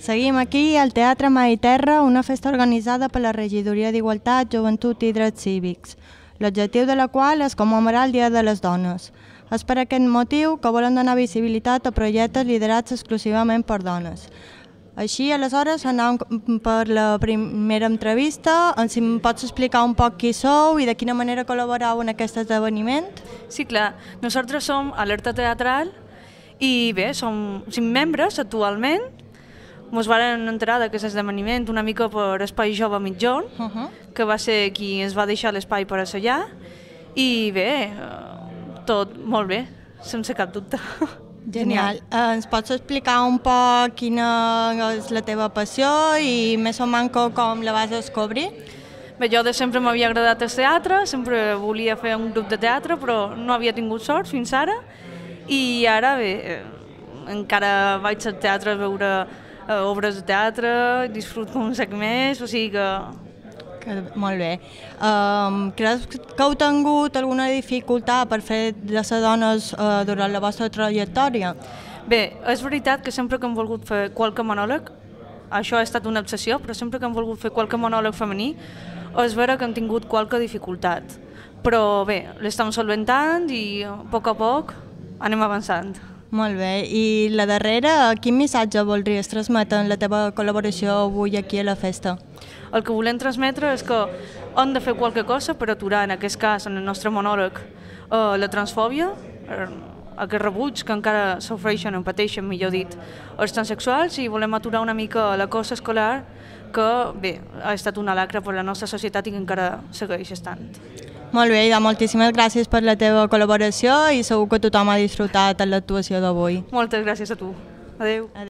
Seguim aquí al Teatre Mai Terra, una festa organitzada per la Regidoria d'Igualtat, Joventut i Drets Cívics, l'objectiu de la qual és commemorar el Dia de les Dones. És per aquest motiu que volen donar visibilitat a projectes liderats exclusivament per dones. Així, aleshores, anem per la primera entrevista. Ens si em pots explicar un poc qui sou i de quina manera col·laborau en aquest esdeveniment? Sí, clar. Nosaltres som Alerta Teatral i bé, som cinc membres actualment ens van enterar d'aquest esdeveniment una mica per Espai Jove Mitjorn, uh -huh. que va ser qui ens va deixar l'espai per assajar, i bé, eh, tot molt bé, sense cap dubte. Genial. Genial. Eh, ens pots explicar un poc quina és la teva passió i més o manco com la vas descobrir? Bé, jo de sempre m'havia agradat el teatre, sempre volia fer un grup de teatre, però no havia tingut sort fins ara, i ara bé, eh, encara vaig al teatre a veure eh, obres de teatre, disfrut com sac més, o sigui que... que molt bé. Um, creus que heu tingut alguna dificultat per fer de ser dones uh, durant la vostra trajectòria? Bé, és veritat que sempre que hem volgut fer qualque monòleg, això ha estat una obsessió, però sempre que hem volgut fer qualque monòleg femení, és vera que hem tingut qualque dificultat. Però bé, l'estem solventant i a poc a poc anem avançant. Molt bé. I la darrera, quin missatge voldries transmetre en la teva col·laboració avui aquí a la festa? El que volem transmetre és que hem de fer qualque cosa per aturar, en aquest cas, en el nostre monòleg, eh, la transfòbia, eh, aquest rebuig que encara s'ofereixen o pateixen, millor dit, els transsexuals i volem aturar una mica la cosa escolar que, bé, ha estat una lacra per la nostra societat i que encara segueix estant. Molt bé, Ida, moltíssimes gràcies per la teva col·laboració i segur que tothom ha disfrutat l'actuació d'avui. Moltes gràcies a tu. Adéu. Adéu.